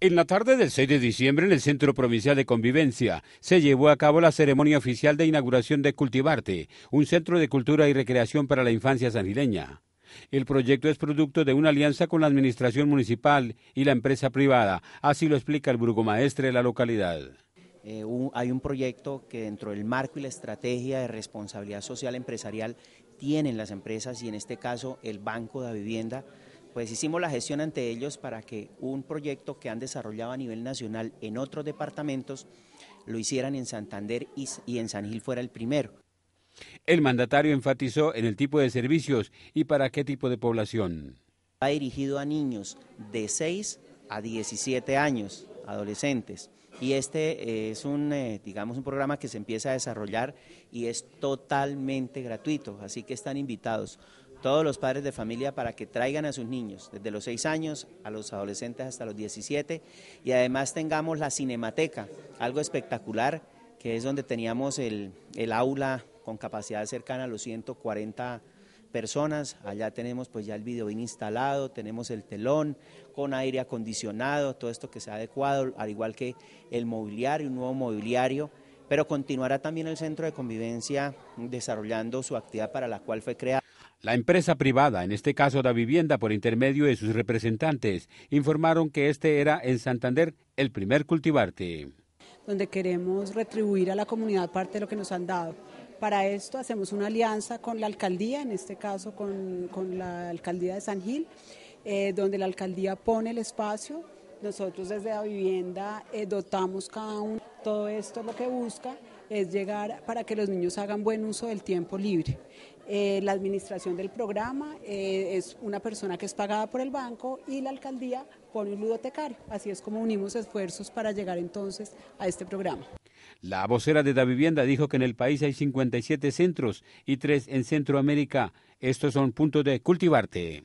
En la tarde del 6 de diciembre, en el Centro Provincial de Convivencia, se llevó a cabo la ceremonia oficial de inauguración de Cultivarte, un centro de cultura y recreación para la infancia sanileña. El proyecto es producto de una alianza con la administración municipal y la empresa privada, así lo explica el burgomaestre de la localidad. Eh, hay un proyecto que dentro del marco y la estrategia de responsabilidad social empresarial tienen las empresas y en este caso el Banco de Vivienda pues hicimos la gestión ante ellos para que un proyecto que han desarrollado a nivel nacional en otros departamentos lo hicieran en Santander y en San Gil fuera el primero. El mandatario enfatizó en el tipo de servicios y para qué tipo de población. Ha dirigido a niños de 6 a 17 años, adolescentes. Y este eh, es un, eh, digamos, un programa que se empieza a desarrollar y es totalmente gratuito, así que están invitados todos los padres de familia para que traigan a sus niños, desde los 6 años a los adolescentes hasta los 17, y además tengamos la cinemateca, algo espectacular, que es donde teníamos el, aula con capacidad cercana a los 140 personas, allá tenemos pues ya el bien instalado, tenemos el telón con aire acondicionado, todo esto que sea adecuado, al igual que el mobiliario, un nuevo mobiliario, pero continuará también el centro de convivencia desarrollando su actividad para la cual fue creado. La empresa privada, en este caso la vivienda por intermedio de sus representantes, informaron que este era en Santander el primer cultivarte. Donde queremos retribuir a la comunidad parte de lo que nos han dado. Para esto hacemos una alianza con la alcaldía, en este caso con, la alcaldía de San Gil, eh, donde la alcaldía pone el espacio. Nosotros desde la vivienda eh, dotamos cada uno. Todo esto lo que busca es llegar para que los niños hagan buen uso del tiempo libre. Eh, la administración del programa eh, es una persona que es pagada por el banco y la alcaldía pone un ludotecario. Así es como unimos esfuerzos para llegar entonces a este programa. La vocera de la vivienda dijo que en el país hay 57 centros y tres en Centroamérica. Estos son puntos de cultivarte.